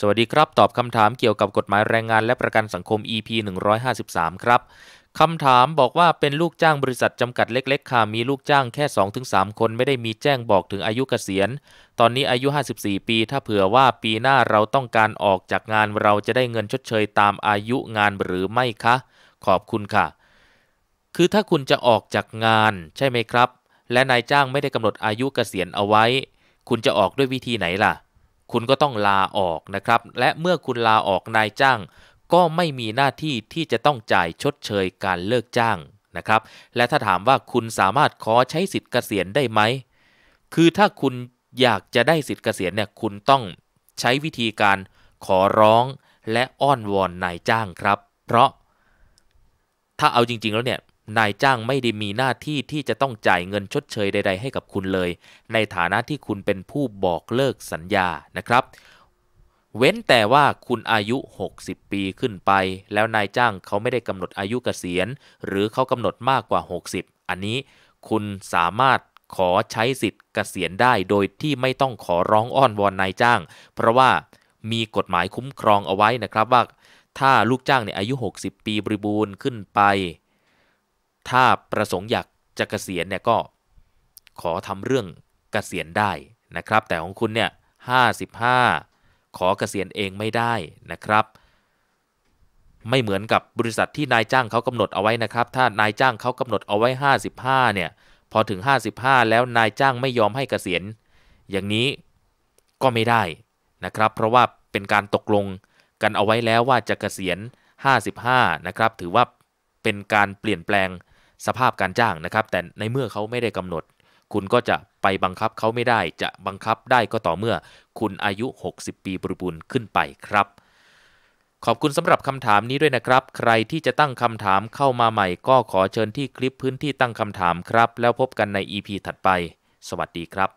สวัสดีครับ ตอบคำถามเกี่ยวกับกฎหมายแรงงานและประกันสังคม EP 153 ครับคำถามบอกว่าเป็นลูกจ้างบริษัทจำกัดเล็ก ๆ ค่ะมีลูกจ้างแค่ 2-3 คนไม่ได้มีแจ้งบอกถึงอายุเกษียณ ตอนนี้อายุ 54 ปีถ้าเผื่อว่าปีหน้าเราต้องการออกจากงาน เราจะได้เงินชดเชยตามอายุงานหรือไม่คะ ขอบคุณค่ะ คือถ้าคุณจะออกจากงาน ใช่ไหมครับ และนายจ้างไม่ได้กำหนดอายุเกษียณเอาไว้ คุณจะออกด้วยวิธีไหนล่ะคุณ ก็ต้องลาออกนะครับและเมื่อคุณลาออกนายจ้าง ก็ไม่มีหน้าที่ที่จะต้องจ่ายชดเชยการเลิกจ้างนะครับและถ้าถามว่าคุณสามารถขอใช้สิทธิ์เกษียณได้ไหมคือถ้าคุณอยากจะได้สิทธิ์เกษียณเนี่ยคุณต้องใช้วิธีการขอร้องและอ้อนวอนนายจ้างครับ เพราะถ้าเอาจริง ๆแล้วเนี่ยนายจ้างไม่ได้มีหน้าที่ที่จะต้องจ่ายเงินชดเชยใด ๆให้กับคุณเลย ในฐานะที่คุณเป็นผู้บอกเลิกสัญญานะครับ เว้นแต่ว่าคุณอายุ 60 ปีขึ้นไป แล้วนายจ้างเขาไม่ได้กำหนดอายุเกษียณหรือเขากำหนดมากกว่า 60 อันนี้คุณสามารถขอใช้สิทธิ์เกษียณได้ โดยที่ไม่ต้องขอร้องอ้อนวอนนายจ้าง เพราะว่ามีกฎหมายคุ้มครองเอาไว้นะครับ ว่าถ้าลูกจ้างเนี่ยอายุ 60 ปีบริบูรณ์ขึ้นไปถ้าประสงค์อยากจะกะเกษียณเนี่ยก็ขอทำเรื่องกเกษียณได้นะครับ แต่ของคุณเนี่ย้าขอเกษียณเองไม่ได้นะครับ ไม่เหมือนกับบริษัทที่นายจ้างเขากำหนดเอาไว้นะครับถ้านายจ้างเขากำหนดเอาไว้ 55เนี่ยพอถึง 55 แล้วนายจ้างไม่ยอมให้เกษียณ อย่างนี้ก็ไม่ได้นะครับ เพราะว่าเป็นการตกลงกันเอาไว้แล้วว่าจะเกษียณ 55นะครับถือว่าเป็นการเปลี่ยนแปลงสภาพการจ้างนะครับ แต่ในเมื่อเขาไม่ได้กำหนด คุณก็จะไปบังคับเขาไม่ได้จะบังคับได้ก็ต่อเมื่อ คุณอายุ 60 ปีบริบูรณ์ขึ้นไปครับ ขอบคุณสำหรับคำถามนี้ด้วยนะครับ ใครที่จะตั้งคำถามเข้ามาใหม่ ก็ขอเชิญที่คลิปพื้นที่ตั้งคำถามครับ แล้วพบกันใน EP ถัดไป สวัสดีครับ